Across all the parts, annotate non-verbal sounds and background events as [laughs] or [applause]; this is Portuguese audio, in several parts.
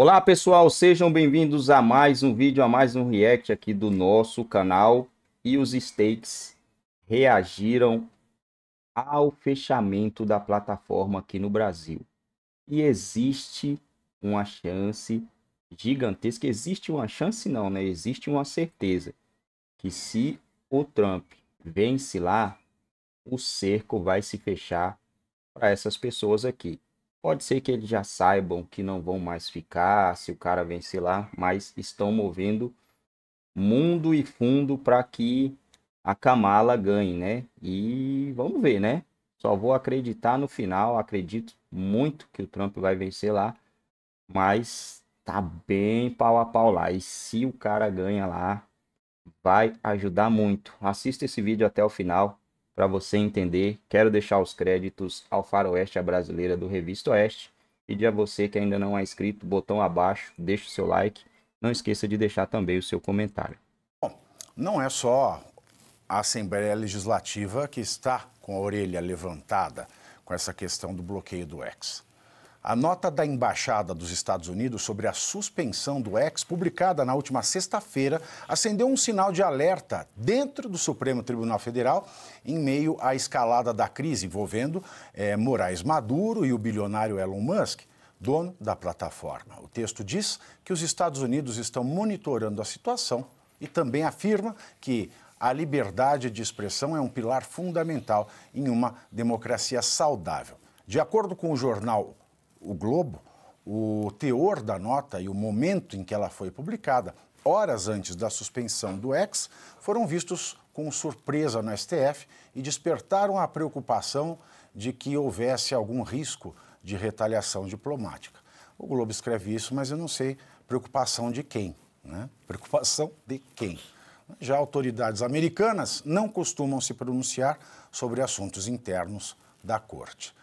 Olá pessoal, sejam bem-vindos a mais um vídeo, a mais um react aqui do nosso canal. E os stakes reagiram ao fechamento da plataforma aqui no Brasil. E existe uma chance gigantesca, existe uma chance não, né? Existe uma certeza que se o Trump vence lá, o cerco vai se fechar para essas pessoas aqui. Pode ser que eles já saibam que não vão mais ficar se o cara vencer lá, mas estão movendo mundo e fundo para que a Kamala ganhe, né? E vamos ver, né? Só vou acreditar no final, acredito muito que o Trump vai vencer lá, mas tá bem pau a pau lá. E se o cara ganha lá, vai ajudar muito. Assista esse vídeo até o final para você entender. Quero deixar os créditos ao Faroeste, a brasileira do Revista Oeste. Pedir a você que ainda não é inscrito, botão abaixo, deixe o seu like. Não esqueça de deixar também o seu comentário. Bom, não é só a Assembleia Legislativa que está com a orelha levantada com essa questão do bloqueio do ex. A nota da Embaixada dos Estados Unidos sobre a suspensão do ex, publicada na última sexta-feira, acendeu um sinal de alerta dentro do Supremo Tribunal Federal em meio à escalada da crise envolvendo é, Moraes Maduro e o bilionário Elon Musk dono da plataforma. O texto diz que os Estados Unidos estão monitorando a situação e também afirma que a liberdade de expressão é um pilar fundamental em uma democracia saudável. De acordo com o jornal o Globo, o teor da nota e o momento em que ela foi publicada, horas antes da suspensão do ex, foram vistos com surpresa no STF e despertaram a preocupação de que houvesse algum risco de retaliação diplomática. O Globo escreve isso, mas eu não sei preocupação de quem. Né? [laughs] Preocupação de quem? Já autoridades americanas não costumam se pronunciar sobre assuntos internos da corte.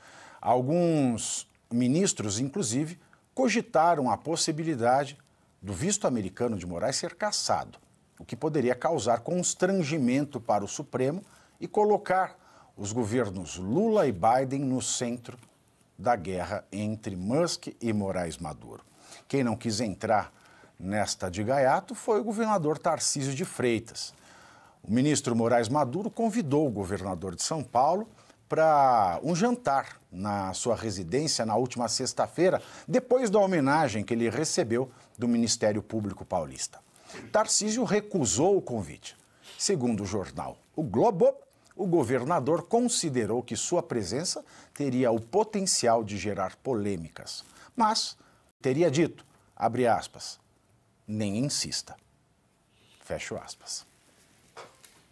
Alguns ministros, inclusive, cogitaram a possibilidade do visto americano de Moraes ser cassado, o que poderia causar constrangimento para o Supremo e colocar os governos Lula e Biden no centro da guerra entre Musk e Moraes Maduro. Quem não quis entrar nesta de gaiato foi o governador Tarcísio de Freitas. O ministro Moraes Maduro convidou o governador de São Paulo para um jantar na sua residência na última sexta-feira, depois da homenagem que ele recebeu do Ministério Público Paulista. Tarcísio recusou o convite. Segundo o jornal O Globo, o governador considerou que sua presença teria o potencial de gerar polêmicas, mas teria dito, abre aspas, nem insista. Fecho aspas.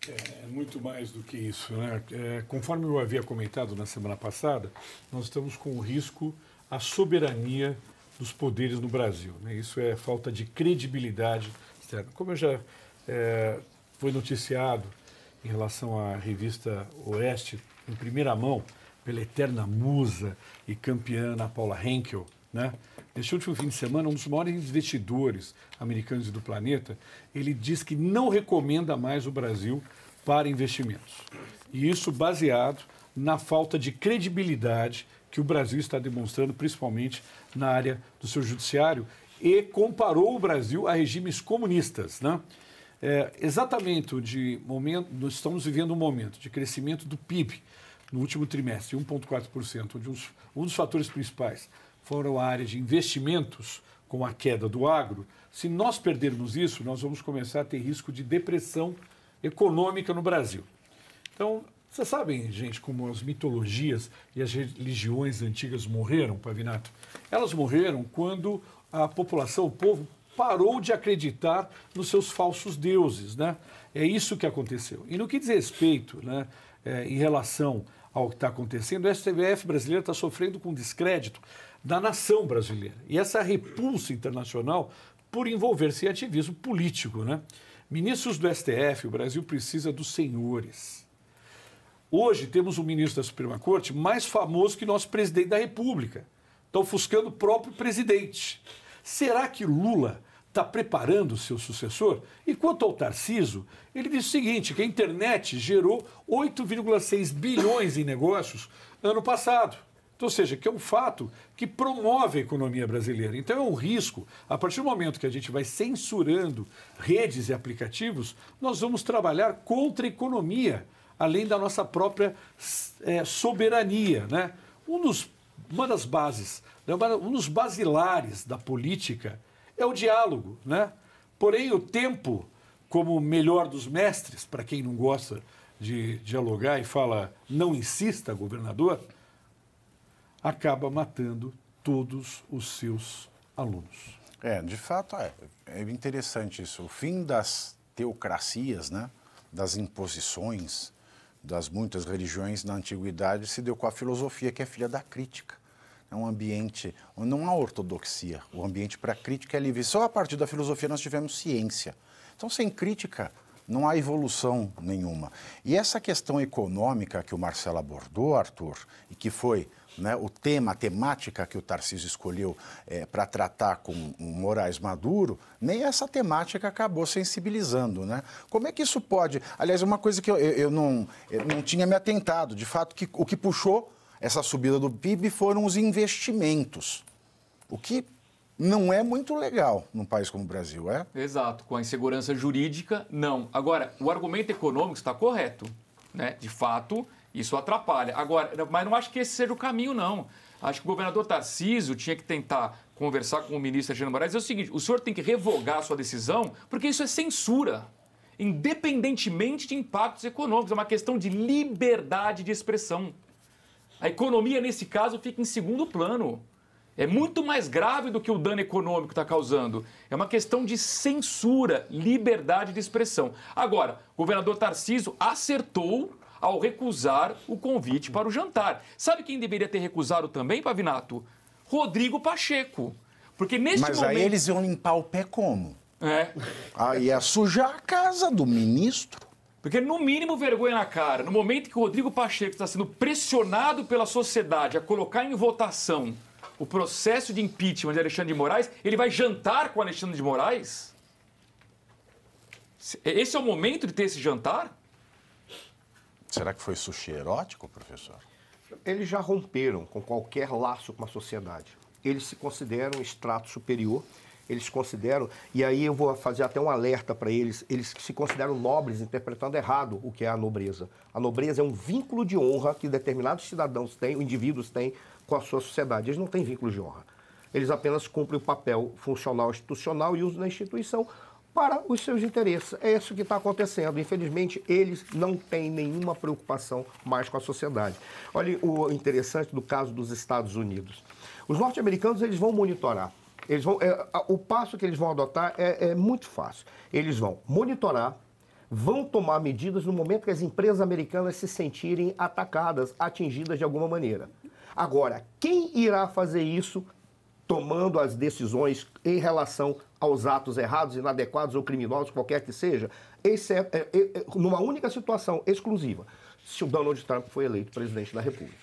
É, é, muito mais do que isso. Né? É, conforme eu havia comentado na semana passada, nós estamos com o risco à soberania dos poderes no Brasil. Né? Isso é falta de credibilidade externa. Como eu já é, foi noticiado em relação à revista Oeste, em primeira mão, pela eterna musa e campeã Paula Henkel, né? Neste último fim de semana, um dos maiores investidores americanos do planeta, ele diz que não recomenda mais o Brasil para investimentos. E isso baseado na falta de credibilidade que o Brasil está demonstrando, principalmente na área do seu judiciário, e comparou o Brasil a regimes comunistas. Né? É, exatamente de momento, nós estamos vivendo um momento de crescimento do PIB no último trimestre, 1,4%, onde um dos, um dos fatores principais foram a área de investimentos com a queda do agro. Se nós perdermos isso, nós vamos começar a ter risco de depressão econômica no Brasil. Então, vocês sabem, gente, como as mitologias e as religiões antigas morreram, Pavinato? Elas morreram quando a população, o povo, parou de acreditar nos seus falsos deuses, né? É isso que aconteceu. E no que diz respeito, né, é, em relação ao que está acontecendo, o STF brasileiro está sofrendo com descrédito da nação brasileira. E essa repulsa internacional por envolver-se em ativismo político. Né? Ministros do STF, o Brasil precisa dos senhores. Hoje temos um ministro da Suprema Corte mais famoso que nosso presidente da República. Está ofuscando o próprio presidente. Será que Lula está preparando o seu sucessor. E quanto ao Tarciso, ele diz o seguinte, que a internet gerou 8,6 bilhões em negócios ano passado. Então, ou seja, que é um fato que promove a economia brasileira. Então, é um risco. A partir do momento que a gente vai censurando redes e aplicativos, nós vamos trabalhar contra a economia, além da nossa própria é, soberania. Né? Um dos, uma das bases, né? um dos basilares da política é o diálogo. Né? Porém, o tempo, como melhor dos mestres, para quem não gosta de dialogar e fala não insista, governador, acaba matando todos os seus alunos. É, de fato, é, é interessante isso. O fim das teocracias, né? das imposições das muitas religiões na antiguidade se deu com a filosofia que é filha da crítica é um ambiente onde não há ortodoxia. O ambiente para crítica é livre. Só a partir da filosofia nós tivemos ciência. Então, sem crítica, não há evolução nenhuma. E essa questão econômica que o Marcelo abordou, Arthur, e que foi né, o tema, a temática que o Tarcísio escolheu é, para tratar com o Moraes Maduro, nem essa temática acabou sensibilizando. Né? Como é que isso pode. Aliás, é uma coisa que eu, eu, eu não, eu não tinha me atentado, de fato, que o que puxou essa subida do PIB foram os investimentos, o que não é muito legal num país como o Brasil, é? Exato, com a insegurança jurídica, não. Agora, o argumento econômico está correto, né? De fato, isso atrapalha. Agora, mas não acho que esse seja o caminho, não. Acho que o governador Tarcísio tinha que tentar conversar com o ministro Alexandre Moraes. É o seguinte: o senhor tem que revogar a sua decisão, porque isso é censura independentemente de impactos econômicos. É uma questão de liberdade de expressão. A economia, nesse caso, fica em segundo plano. É muito mais grave do que o dano econômico está causando. É uma questão de censura, liberdade de expressão. Agora, o governador Tarciso acertou ao recusar o convite para o jantar. Sabe quem deveria ter recusado também, Pavinato? Rodrigo Pacheco. Porque neste Mas momento... aí eles iam limpar o pé como? É. Aí ia sujar a casa do ministro. Porque, no mínimo, vergonha na cara. No momento que o Rodrigo Pacheco está sendo pressionado pela sociedade a colocar em votação o processo de impeachment de Alexandre de Moraes, ele vai jantar com Alexandre de Moraes? É, esse é o momento de ter esse jantar? Será que foi sushi erótico, professor? Eles já romperam com qualquer laço com a sociedade. Eles se consideram um extrato superior eles consideram, e aí eu vou fazer até um alerta para eles, eles se consideram nobres, interpretando errado o que é a nobreza. A nobreza é um vínculo de honra que determinados cidadãos têm, indivíduos têm, com a sua sociedade. Eles não têm vínculo de honra. Eles apenas cumprem o papel funcional institucional e uso da instituição para os seus interesses. É isso que está acontecendo. Infelizmente, eles não têm nenhuma preocupação mais com a sociedade. Olha o interessante do caso dos Estados Unidos. Os norte-americanos eles vão monitorar eles vão, é, o passo que eles vão adotar é, é muito fácil. Eles vão monitorar, vão tomar medidas no momento que as empresas americanas se sentirem atacadas, atingidas de alguma maneira. Agora, quem irá fazer isso tomando as decisões em relação aos atos errados, inadequados ou criminosos, qualquer que seja, exceto, é, é, é, numa única situação exclusiva, se o Donald Trump foi eleito presidente da República.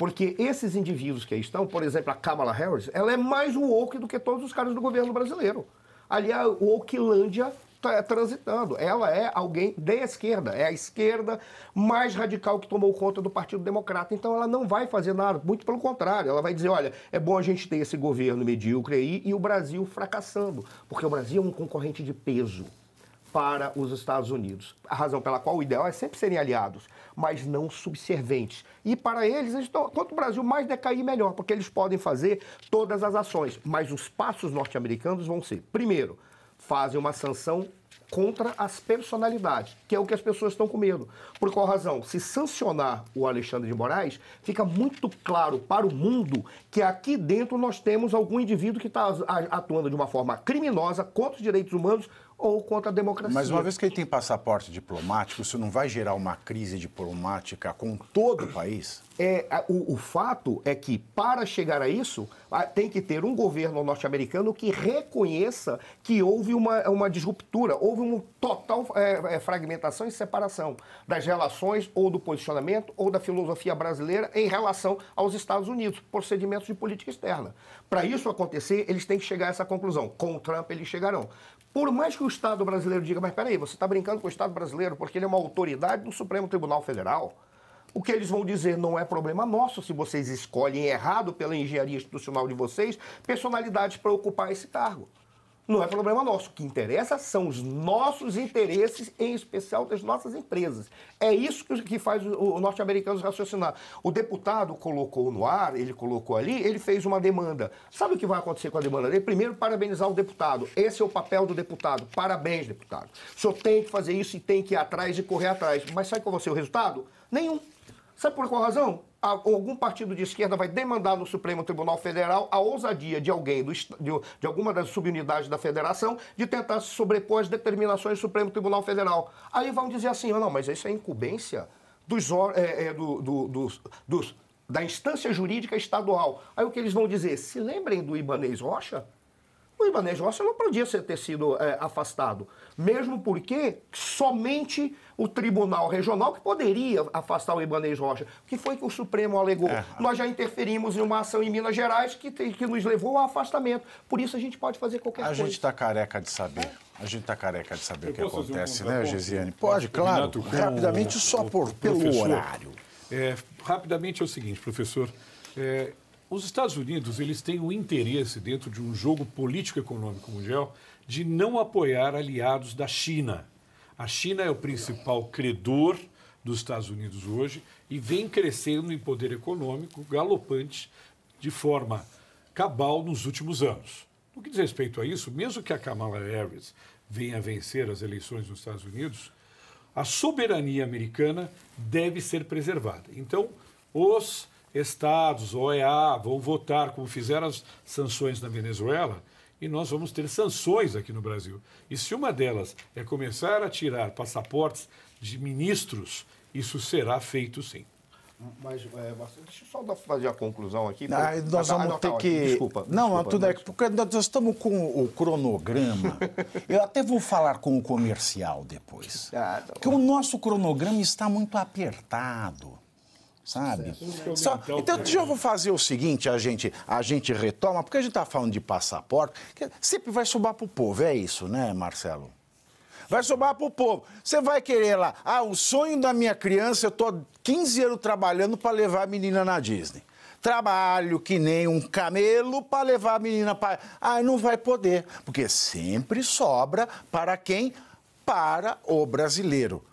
Porque esses indivíduos que aí estão, por exemplo, a Kamala Harris, ela é mais woke do que todos os caras do governo brasileiro. Ali a Wokilândia está transitando. Ela é alguém de esquerda, é a esquerda mais radical que tomou conta do Partido Democrata. Então ela não vai fazer nada, muito pelo contrário, ela vai dizer: olha, é bom a gente ter esse governo medíocre aí e o Brasil fracassando, porque o Brasil é um concorrente de peso para os Estados Unidos. A razão pela qual o ideal é sempre serem aliados, mas não subserventes. E para eles, quanto o Brasil mais decair, melhor, porque eles podem fazer todas as ações. Mas os passos norte-americanos vão ser, primeiro, fazem uma sanção contra as personalidades, que é o que as pessoas estão com medo. Por qual razão? Se sancionar o Alexandre de Moraes, fica muito claro para o mundo que aqui dentro nós temos algum indivíduo que está atuando de uma forma criminosa contra os direitos humanos ou contra a democracia. Mas uma vez que ele tem passaporte diplomático, isso não vai gerar uma crise diplomática com todo o país? É, o, o fato é que, para chegar a isso, tem que ter um governo norte-americano que reconheça que houve uma, uma disruptura, houve uma total é, é, fragmentação e separação das relações ou do posicionamento ou da filosofia brasileira em relação aos Estados Unidos, procedimentos de política externa. Para isso acontecer, eles têm que chegar a essa conclusão. Com o Trump, eles chegarão. Por mais que o Estado brasileiro diga, mas peraí, você está brincando com o Estado brasileiro porque ele é uma autoridade do Supremo Tribunal Federal. O que eles vão dizer não é problema nosso se vocês escolhem errado pela engenharia institucional de vocês personalidades para ocupar esse cargo não é problema nosso. O que interessa são os nossos interesses, em especial das nossas empresas. É isso que faz o norte-americano raciocinar. O deputado colocou no ar, ele colocou ali, ele fez uma demanda. Sabe o que vai acontecer com a demanda dele? Primeiro, parabenizar o deputado. Esse é o papel do deputado. Parabéns, deputado. O senhor tem que fazer isso e tem que ir atrás e correr atrás. Mas sabe qual vai ser o resultado? Nenhum. Sabe por qual razão? algum partido de esquerda vai demandar no Supremo Tribunal Federal a ousadia de alguém, de, alguma das subunidades da federação, de tentar se sobrepor às determinações do Supremo Tribunal Federal. Aí vão dizer assim, ah, não, mas isso é incumbência dos, é, é, do, do, dos, da instância jurídica estadual. Aí o que eles vão dizer? Se lembrem do Ibanez Rocha? o Ibanez Rossi não podia ter sido é, afastado. Mesmo porque somente o Tribunal Regional que poderia afastar o Ibanez Rocha, que foi que o Supremo alegou. É. Nós já interferimos em uma ação em Minas Gerais que, que nos levou ao afastamento. Por isso a gente pode fazer qualquer a coisa. A gente está careca de saber. A gente está careca de saber Eu né, o que acontece, um né, Gesiane? Pode, claro. Com... Rapidamente, só por, pelo horário. É, rapidamente é o seguinte, professor. É, os Estados Unidos eles têm um interesse dentro de um jogo político-econômico mundial de não apoiar aliados da China. A China é o principal credor dos Estados Unidos hoje e vem crescendo em poder econômico galopante de forma cabal nos últimos anos. No que diz respeito a isso, mesmo que a Kamala Harris venha vencer as eleições nos Estados Unidos, a soberania americana deve ser preservada. Então, os estados, OEA, vão votar, como fizeram as sanções na Venezuela, e nós vamos ter sanções aqui no Brasil. E se uma delas é começar a tirar passaportes de ministros, isso será feito sim. Mas, é, deixa eu só fazer a conclusão aqui. Ah, nós tá- vamos não, tá ter que. Desculpa. Não, desculpa, tudo é Porque nós estamos com o cronograma. [laughs] eu até vou falar com o comercial depois. Ah, tá porque o nosso cronograma está muito apertado sabe? Só, então, já então, vou fazer o seguinte, a gente, a gente retoma, porque a gente está falando de passaporte, sempre vai sobrar para o povo, é isso, né, Marcelo? Vai sobrar para o povo. Você vai querer lá, ah, o sonho da minha criança, eu tô 15 anos trabalhando para levar a menina na Disney. Trabalho que nem um camelo para levar a menina para. Ah, não vai poder, porque sempre sobra para quem? Para o brasileiro.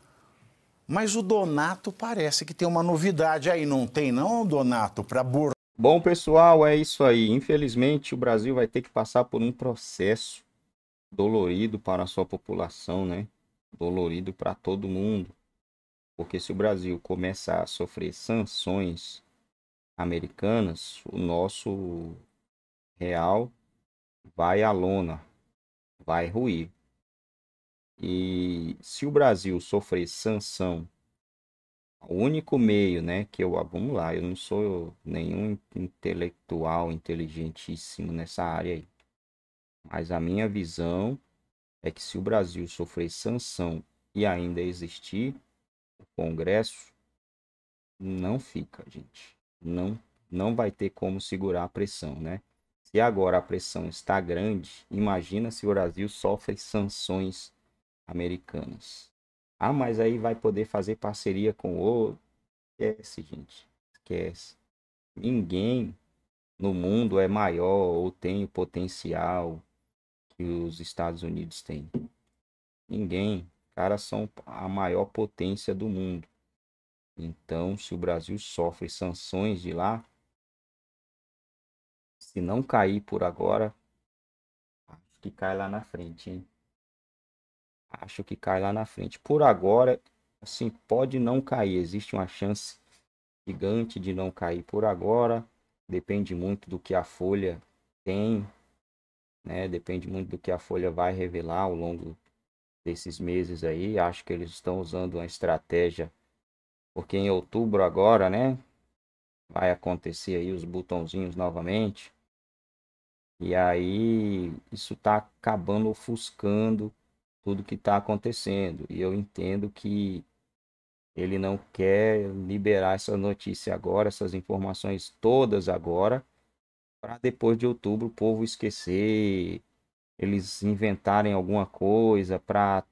Mas o Donato parece que tem uma novidade aí, não tem não, Donato, para burro. Bom, pessoal, é isso aí. Infelizmente, o Brasil vai ter que passar por um processo dolorido para a sua população, né? Dolorido para todo mundo. Porque se o Brasil começar a sofrer sanções americanas, o nosso real vai à lona, vai ruir. E se o Brasil sofrer sanção, o único meio, né, que eu, vamos lá, eu não sou nenhum intelectual inteligentíssimo nessa área aí. Mas a minha visão é que se o Brasil sofrer sanção e ainda existir o Congresso, não fica, gente. Não não vai ter como segurar a pressão, né? Se agora a pressão está grande, imagina se o Brasil sofre sanções americanas. Ah, mas aí vai poder fazer parceria com o Esquece, gente. Esquece. Ninguém no mundo é maior ou tem o potencial que os Estados Unidos têm. Ninguém. Caras são a maior potência do mundo. Então, se o Brasil sofre sanções de lá, se não cair por agora, acho que cai lá na frente, hein? acho que cai lá na frente. Por agora, assim, pode não cair, existe uma chance gigante de não cair por agora. Depende muito do que a folha tem, né? Depende muito do que a folha vai revelar ao longo desses meses aí. Acho que eles estão usando uma estratégia porque em outubro agora, né, vai acontecer aí os botãozinhos novamente. E aí isso tá acabando ofuscando tudo que está acontecendo. E eu entendo que ele não quer liberar essa notícia agora, essas informações todas agora, para depois de outubro o povo esquecer, eles inventarem alguma coisa para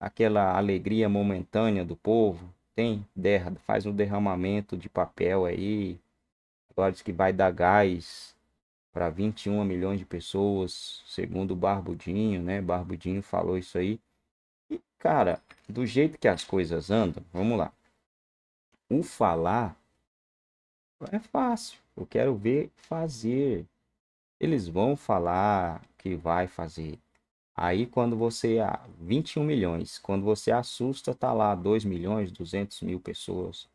aquela alegria momentânea do povo. Tem, derra, faz um derramamento de papel aí. Agora diz que vai dar gás para 21 milhões de pessoas, segundo o Barbudinho, né? Barbudinho falou isso aí. E, cara, do jeito que as coisas andam, vamos lá. O falar é fácil. Eu quero ver fazer. Eles vão falar que vai fazer. Aí quando você a ah, 21 milhões, quando você assusta, tá lá 2 milhões, 200 mil pessoas.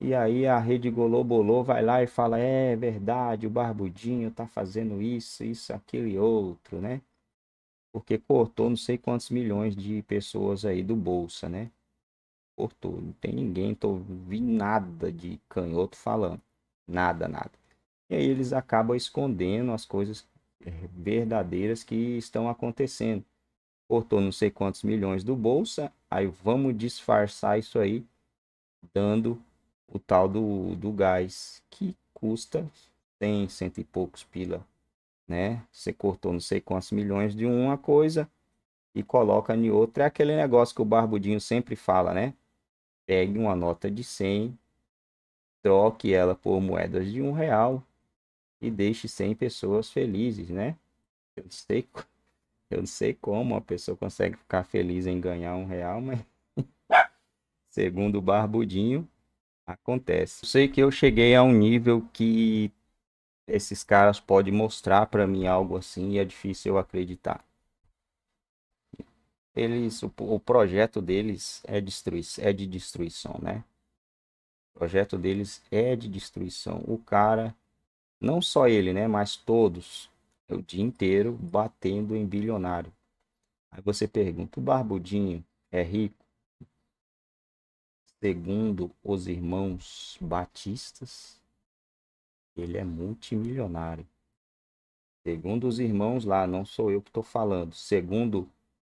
E aí a Rede Golobolô vai lá e fala: é verdade, o Barbudinho tá fazendo isso, isso, aquilo e outro, né? Porque cortou não sei quantos milhões de pessoas aí do Bolsa, né? Cortou. Não tem ninguém, tô vi nada de canhoto falando. Nada, nada. E aí eles acabam escondendo as coisas eh, verdadeiras que estão acontecendo. Cortou não sei quantos milhões do Bolsa, aí vamos disfarçar isso aí dando o tal do, do gás, que custa 100, cento e poucos pila, né? Você cortou não sei quantos milhões de uma coisa e coloca em outra. É aquele negócio que o Barbudinho sempre fala, né? Pegue uma nota de 100, troque ela por moedas de um real e deixe 100 pessoas felizes, né? Eu não sei, eu não sei como a pessoa consegue ficar feliz em ganhar um real, mas [laughs] segundo o Barbudinho, Acontece. Eu sei que eu cheguei a um nível que esses caras podem mostrar para mim algo assim e é difícil eu acreditar. Eles, o, o projeto deles é, destrui, é de destruição, né? O projeto deles é de destruição. O cara, não só ele, né? Mas todos, é o dia inteiro batendo em bilionário. Aí você pergunta: o Barbudinho é rico? Segundo os irmãos batistas, ele é multimilionário. Segundo os irmãos lá, não sou eu que estou falando. Segundo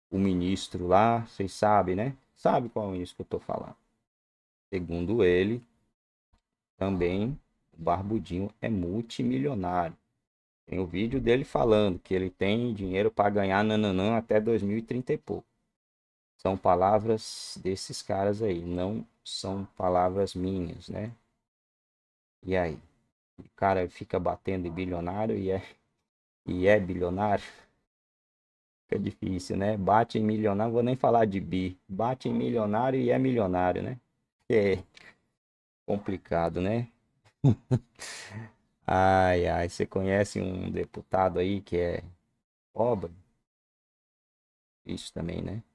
o ministro lá, vocês sabem, né? Sabe qual é o ministro que eu estou falando. Segundo ele, também o Barbudinho é multimilionário. Tem o um vídeo dele falando que ele tem dinheiro para ganhar nananã até 2030 e pouco são palavras desses caras aí, não são palavras minhas, né? E aí? O cara fica batendo em bilionário e é, e é bilionário? Fica difícil, né? Bate em milionário, vou nem falar de bi. Bate em milionário e é milionário, né? [laughs] É complicado, né? [laughs] ai, ai, você conhece um deputado aí que é pobre? Isso também, né?